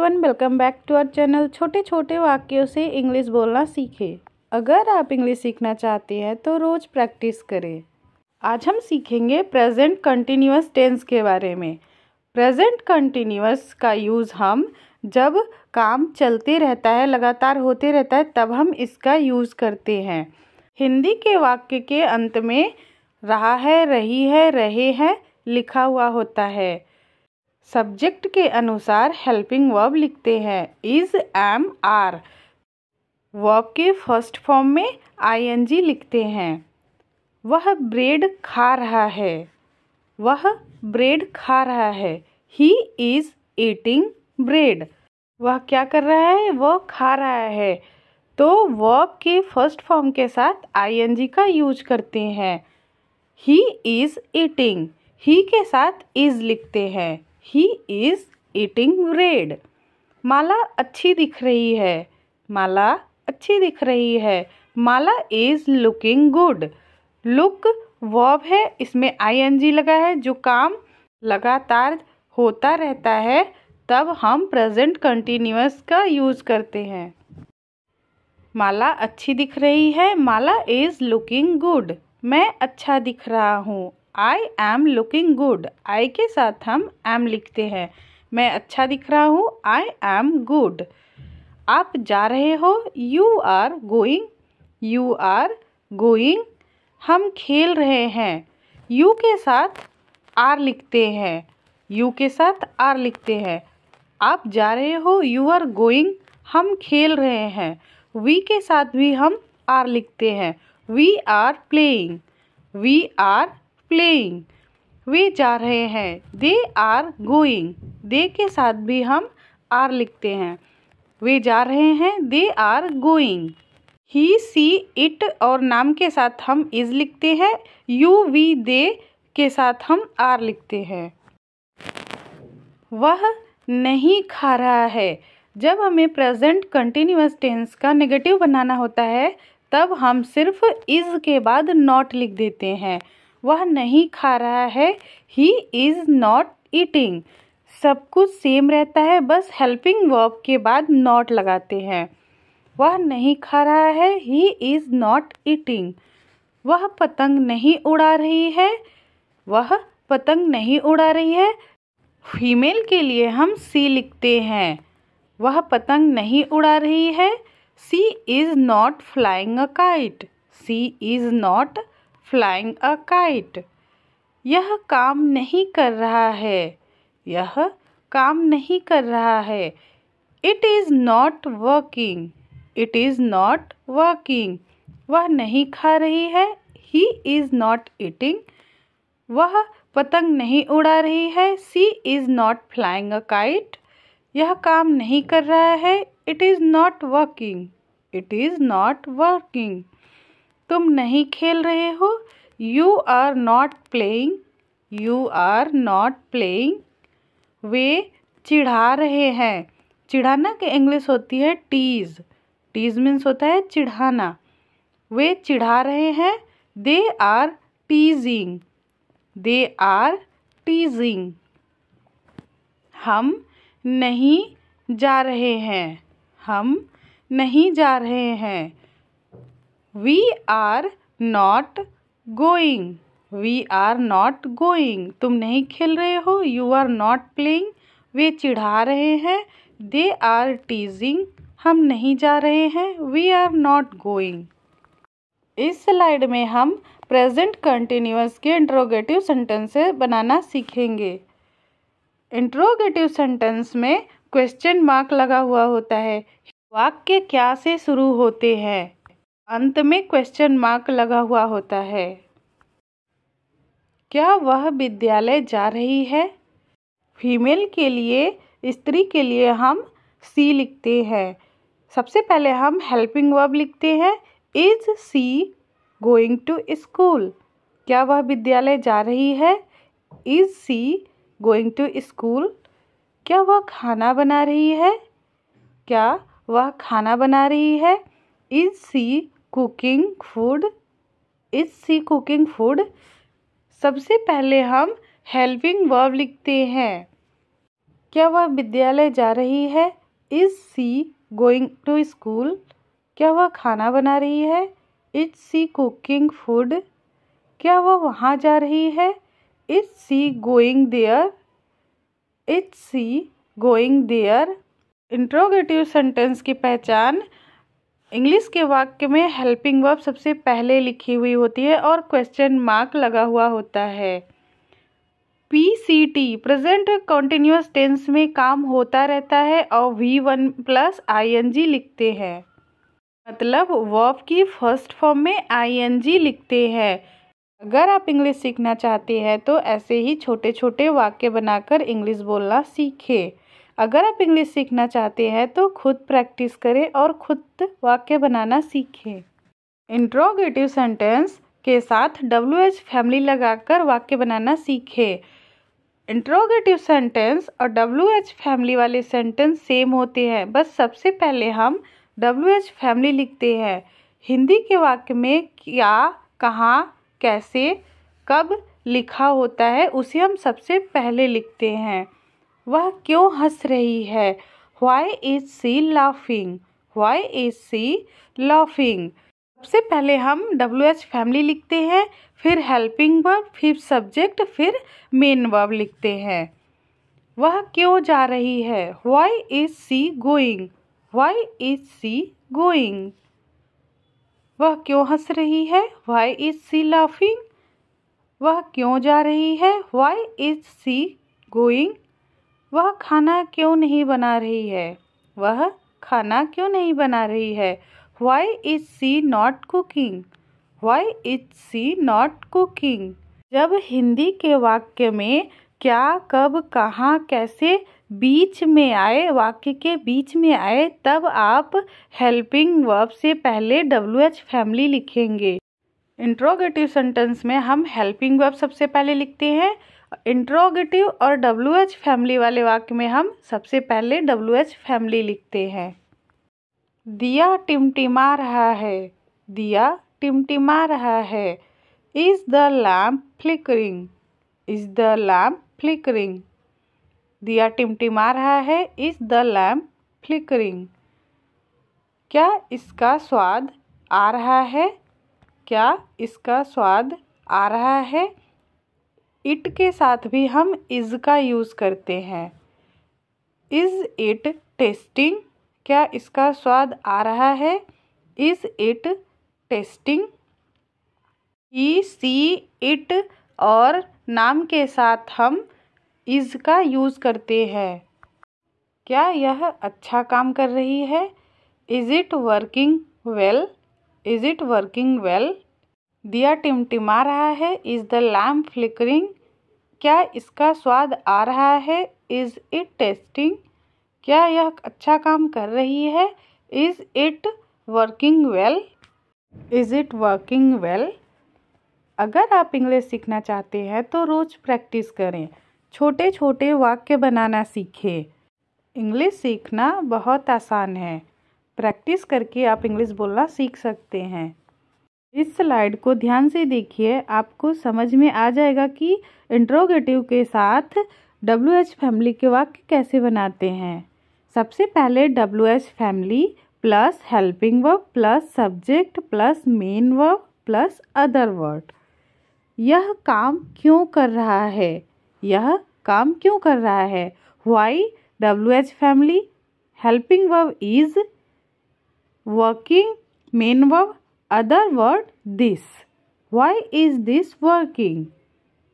Everyone welcome back to our channel छोटे छोटे वाक्यों से इंग्लिश बोलना सीखें अगर आप इंग्लिश सीखना चाहते हैं तो रोज़ प्रैक्टिस करें आज हम सीखेंगे प्रेजेंट कंटिन्यूस टेंस के बारे में प्रेजेंट कंटिन्यूस का यूज़ हम जब काम चलते रहता है लगातार होते रहता है तब हम इसका यूज़ करते हैं हिंदी के वाक्य के अंत में रहा है रही है रहे हैं लिखा हुआ होता है सब्जेक्ट के अनुसार हेल्पिंग वर्ब लिखते हैं इज़ एम आर वर्ब के फर्स्ट फॉर्म में आईएनजी लिखते हैं वह ब्रेड खा रहा है वह ब्रेड खा रहा है ही इज़ ईटिंग ब्रेड वह क्या कर रहा है वह खा रहा है तो वर्ब के फर्स्ट फॉर्म के साथ आईएनजी का यूज करते हैं ही इज़ ईटिंग ही के साथ इज़ लिखते हैं he is eating red Mala अच्छी दिख रही है माला अच्छी दिख रही है Mala is looking good look वॉब है इसमें आई एन जी लगा है जो काम लगातार होता रहता है तब हम प्रेजेंट कंटिन्यूस का यूज़ करते हैं माला अच्छी दिख रही है माला इज़ लुकिंग गुड मैं अच्छा दिख रहा हूँ I am looking good I के साथ हम एम लिखते हैं मैं अच्छा दिख रहा हूँ आई एम गुड आप जा रहे हो you are going you are going हम खेल रहे हैं यू के साथ आर लिखते हैं यू के साथ आर लिखते हैं आप जा रहे हो यू आर गोइंग हम खेल रहे हैं वी के साथ भी हम आर लिखते हैं we are playing we are playing वे जा रहे हैं दे आर गोइंग दे के साथ भी हम आर लिखते हैं वे जा रहे हैं they are going he she it और नाम के साथ हम इज लिखते हैं यू वी दे के साथ हम आर लिखते हैं वह नहीं खा रहा है जब हमें प्रेजेंट कंटिन्यूस टेंस का नेगेटिव बनाना होता है तब हम सिर्फ इज़ के बाद नॉट लिख देते हैं वह नहीं खा रहा है ही इज़ नॉट ईटिंग सब कुछ सेम रहता है बस हेल्पिंग वर्ब के बाद नॉट लगाते हैं वह नहीं खा रहा है ही इज़ नॉट ईटिंग वह पतंग नहीं उड़ा रही है वह पतंग नहीं उड़ा रही है फीमेल के लिए हम सी लिखते हैं वह पतंग नहीं उड़ा रही है she is not flying a kite she is not flying a kite यह काम नहीं कर रहा है यह काम नहीं कर रहा है it is not working it is not working वह नहीं खा रही है ही इज़ नॉट ईटिंग वह पतंग नहीं उड़ा रही है she is not flying a kite यह काम नहीं कर रहा है it is not working it is not working तुम नहीं खेल रहे हो you are not playing you are not playing वे चिढ़ा रहे हैं चिढ़ाना की इंग्लिश होती है टीज़ टीज मीन्स होता है चिढ़ाना वे चिढ़ा रहे हैं दे आर टीजिंग दे आर टीजिंग हम नहीं जा रहे हैं हम नहीं जा रहे हैं we are not going we are not going तुम नहीं खेल रहे हो यू आर नॉट प्लेइंग वे चिढ़ा रहे हैं दे आर टीजिंग हम नहीं जा रहे हैं वी आर नॉट गोइंग इस स्लाइड में हम प्रेजेंट कंटिन्यूस के इंट्रोगेटिव सेंटेंसेस बनाना सीखेंगे इंट्रोगेटिव सेंटेंस में क्वेश्चन मार्क लगा हुआ होता है वाक्य क्या से शुरू होते हैं अंत में क्वेश्चन मार्क लगा हुआ होता है क्या वह विद्यालय जा रही है फीमेल के लिए स्त्री के लिए हम सी लिखते हैं सबसे पहले हम हेल्पिंग वर्ब लिखते हैं is she going to school क्या वह विद्यालय जा रही है is she going to school क्या वह खाना बना रही है क्या वह खाना बना रही है is she cooking food is she cooking food सबसे पहले हम हेल्पिंग वर्ब लिखते हैं क्या वह विद्यालय जा रही है is she going to school क्या वह खाना बना रही है इज सी कुकिंग फूड क्या वह वहाँ जा रही है is she going there is she going there interrogative sentence की पहचान इंग्लिश के वाक्य में हेल्पिंग वर्ब सबसे पहले लिखी हुई होती है और क्वेश्चन मार्क लगा हुआ होता है P C T present continuous tense में काम होता रहता है और V one plus I N G लिखते हैं मतलब वर्ब की फर्स्ट फॉर्म में आई एन जी लिखते हैं अगर आप इंग्लिश सीखना चाहते हैं तो ऐसे ही छोटे छोटे वाक्य बनाकर इंग्लिश बोलना सीखें अगर आप इंग्लिश सीखना चाहते हैं तो खुद प्रैक्टिस करें और खुद वाक्य बनाना सीखें इंट्रोगेटिव सेंटेंस के साथ डब्ल्यू एच फैमिली लगाकर वाक्य बनाना सीखें इंट्रोगेटिव सेंटेंस और डब्ल्यू एच फैमिली वाले सेंटेंस सेम होते हैं बस सबसे पहले हम डब्ल्यू एच फैमिली लिखते हैं हिंदी के वाक्य में क्या कहाँ कैसे कब लिखा होता है उसे हम सबसे पहले लिखते हैं वह क्यों हंस रही है why is she laughing why is she laughing सबसे पहले हम डब्ल्यू एच फैमिली लिखते हैं फिर हेल्पिंग वर्ब फिर सब्जेक्ट फिर मेन वर्ब लिखते हैं वह क्यों जा रही है why is she going why is she going वह क्यों हंस रही है वाई इज सी लाफिंग वह क्यों जा रही है वाई इज सी गोइंग वह खाना क्यों नहीं बना रही है वह खाना क्यों नहीं बना रही है why is she not cooking why is she not cooking जब हिंदी के वाक्य में क्या कब कहाँ कैसे बीच में आए वाक्य के बीच में आए तब आप हेल्पिंग वर्ब से पहले डब्ल्यू एच फैमिली लिखेंगे इंट्रोगेटिव सेंटेंस में हम हेल्पिंग वर्ब सबसे पहले लिखते हैं इंट्रोगेटिव और डब्ल्यू एच फैमिली वाले वाक्य में हम सबसे पहले डब्ल्यू एच फैमिली लिखते हैं दिया टिमटिमा रहा है दिया टिमटिमा रहा है is the lamp flickering is the lamp flickering दिया टिमटिमा रहा है इज़ द लैम्प फ्लिकरिंग क्या इसका स्वाद आ रहा है क्या इसका स्वाद आ रहा है इट के साथ भी हम इज़ का यूज़ करते हैं इज़ इट टेस्टिंग क्या इसका स्वाद आ रहा है is it tasting he she it और नाम के साथ हम इज़ का यूज़ करते हैं क्या यह अच्छा काम कर रही है is it working well is it working well दिया टिमटिमा रहा है इज द लैम्प फ्लिकरिंग क्या इसका स्वाद आ रहा है इज इट टेस्टिंग क्या यह अच्छा काम कर रही है is it working well is it working well अगर आप इंग्लिश सीखना चाहते हैं तो रोज़ प्रैक्टिस करें छोटे छोटे वाक्य बनाना सीखें इंग्लिश सीखना बहुत आसान है प्रैक्टिस करके आप इंग्लिश बोलना सीख सकते हैं इस स्लाइड को ध्यान से देखिए आपको समझ में आ जाएगा कि इंट्रोगेटिव के साथ डब्ल्यू एच फैमिली के वाक्य कैसे बनाते हैं सबसे पहले W H family plus helping verb plus subject plus main verb plus other word यह काम क्यों कर रहा है यह काम क्यों कर रहा है why W H family helping verb is working main verb other word this why is this working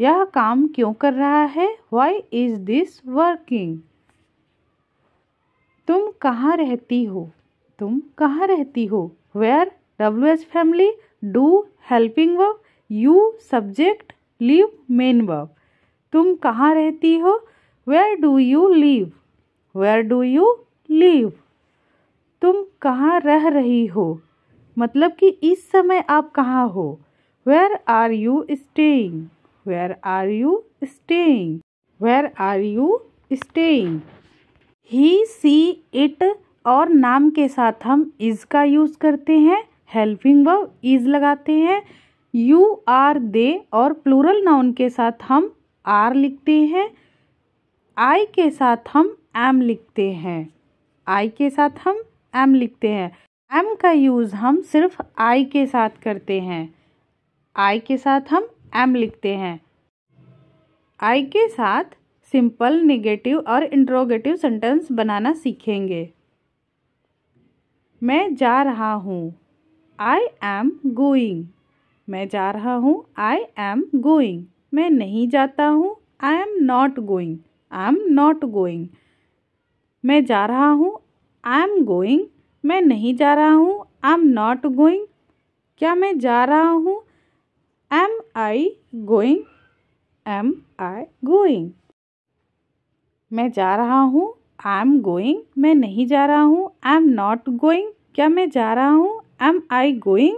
यह काम क्यों कर रहा है वाई इज दिस वर्किंग तुम कहाँ रहती हो तुम कहाँ रहती हो where W H family do helping work you subject live main work तुम कहाँ रहती हो where do you live where do you live तुम कहाँ रह रही हो मतलब कि इस समय आप कहाँ हो where are you staying where are you staying where are you staying he she it और नाम के साथ हम इज का यूज़ करते हैं हेल्पिंग वर्ब इज लगाते हैं यू आर दे और प्लूरल नाउन के साथ हम आर लिखते हैं आई के साथ हम एम लिखते हैं आई के साथ हम एम लिखते हैं एम का यूज़ हम सिर्फ आई के साथ करते हैं आई के साथ हम एम लिखते हैं आई के साथ सिंपल निगेटिव और इंट्रोगेटिव सेंटेंस बनाना सीखेंगे मैं जा रहा हूँ आई एम गोइंग मैं जा रहा हूँ आई एम गोइंग मैं नहीं जाता हूँ I am not going I am not going मैं जा रहा हूँ आई एम गोइंग मैं नहीं जा रहा हूँ आई एम नॉट गोइंग क्या मैं जा रहा हूँ am I going am I going मैं जा रहा हूँ आई एम गोइंग मैं नहीं जा रहा हूँ आई एम नॉट गोइंग क्या मैं जा रहा हूँ एम आई गोइंग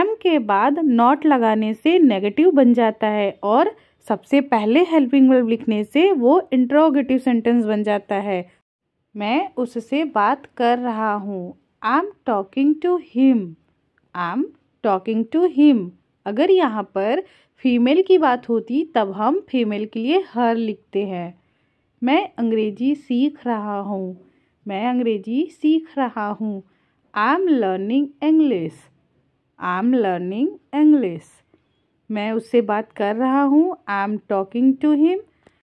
एम के बाद नॉट लगाने से नेगेटिव बन जाता है और सबसे पहले हेल्पिंग वर्ब लिखने से वो इंट्रोगेटिव सेंटेंस बन जाता है मैं उससे बात कर रहा हूँ I am talking to him I am talking to him अगर यहाँ पर फीमेल की बात होती तब हम फीमेल के लिए हर लिखते हैं मैं अंग्रेज़ी सीख रहा हूँ मैं अंग्रेज़ी सीख रहा हूँ I am learning English I am learning English मैं उससे बात कर रहा हूँ I am talking to him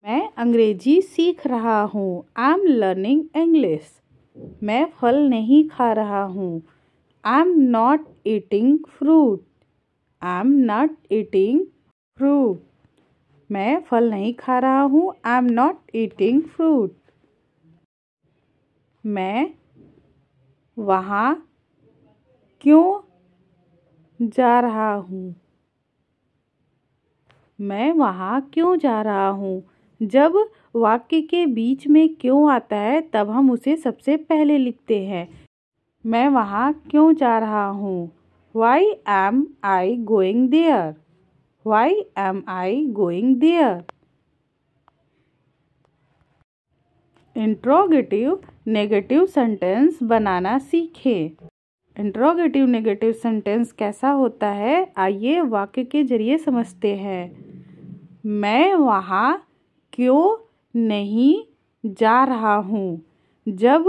मैं अंग्रेजी सीख रहा हूँ आई एम लर्निंग इंग्लिश मैं फल नहीं खा रहा हूँ I am not eating fruit I am not eating fruit मैं फल नहीं खा रहा हूँ I am not eating fruit मैं वहाँ क्यों जा रहा हूँ मैं वहाँ क्यों जा रहा हूँ जब वाक्य के बीच में क्यों आता है तब हम उसे सबसे पहले लिखते हैं मैं वहाँ क्यों जा रहा हूँ why am I going there why am I going there interrogative negative sentence बनाना सीखें इंट्रोगेटिव नेगेटिव सेंटेंस कैसा होता है आइए वाक्य के जरिए समझते हैं मैं वहाँ क्यों नहीं जा रहा हूँ जब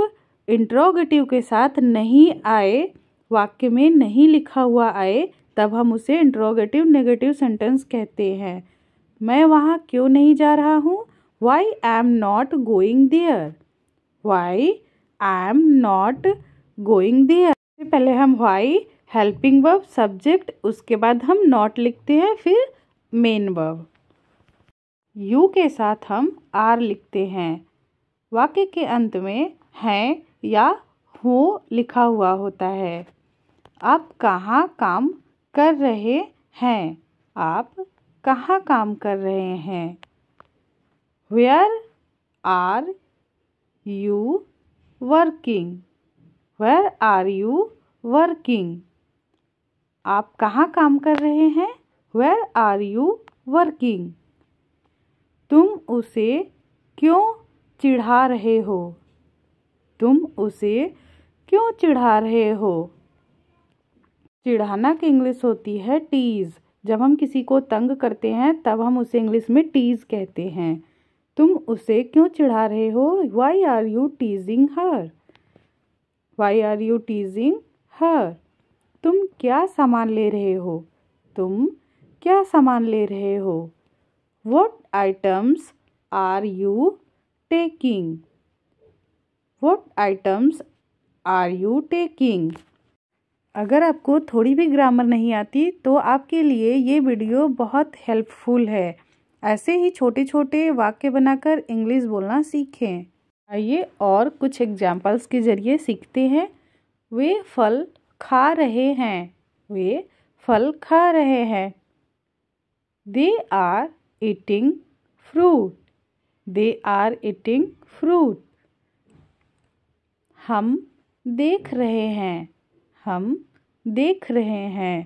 इंट्रोगेटिव के साथ नहीं आए वाक्य में नहीं लिखा हुआ आए तब हम उसे इंट्रोगेटिव नेगेटिव सेंटेंस कहते हैं मैं वहाँ क्यों नहीं जा रहा हूँ why I am not going there why I am not going there पहले हम वाई हेल्पिंग वर्ब सब्जेक्ट उसके बाद हम नॉट लिखते हैं फिर मेन वर्ब यू के साथ हम आर लिखते हैं वाक्य के अंत में हैं या हो लिखा हुआ होता है आप कहाँ काम कर रहे हैं आप कहाँ काम कर रहे हैं where are you working where are you working आप कहाँ काम कर रहे हैं वेयर आर यू वर्किंग तुम उसे क्यों चिढ़ा रहे हो तुम उसे क्यों चिढ़ा रहे हो चिढ़ाना की इंग्लिश होती है टीज़ जब हम किसी को तंग करते हैं तब हम उसे इंग्लिश में टीज़ कहते हैं तुम उसे क्यों चिढ़ा रहे हो why are you teasing her why are you teasing her तुम क्या सामान ले रहे हो तुम क्या सामान ले रहे हो What items are you taking? What items are you taking अगर आपको थोड़ी भी ग्रामर नहीं आती तो आपके लिए ये वीडियो बहुत हेल्पफुल है ऐसे ही छोटे छोटे वाक्य बनाकर इंग्लिश बोलना सीखें आइए और कुछ एग्जाम्पल्स के ज़रिए सीखते हैं वे फल खा रहे हैं वे फल खा रहे हैं they are eating fruit they are eating fruit hum dekh rahe hain hum dekh rahe hain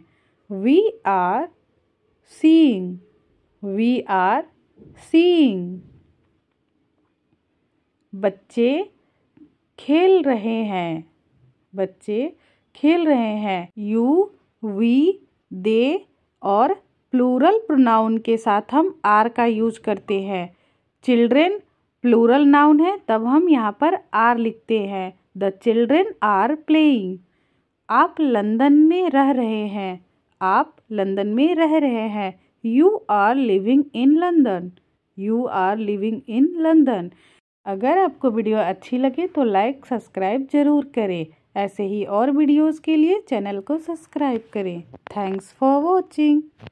we are seeing we are seeing बच्चे खेल रहे हैं बच्चे खेल रहे हैं यू वी दे और प्लूरल प्रोनाउन के साथ हम आर का यूज करते हैं चिल्ड्रेन प्लूरल नाउन है तब हम यहाँ पर आर लिखते हैं द चिल्ड्रेन आर प्लेइंग आप लंदन में रह रहे हैं आप लंदन में रह रहे हैं you are living in London you are living in London अगर आपको वीडियो अच्छी लगे तो लाइक सब्सक्राइब ज़रूर करें ऐसे ही और वीडियोस के लिए चैनल को सब्सक्राइब करें थैंक्स फॉर वॉचिंग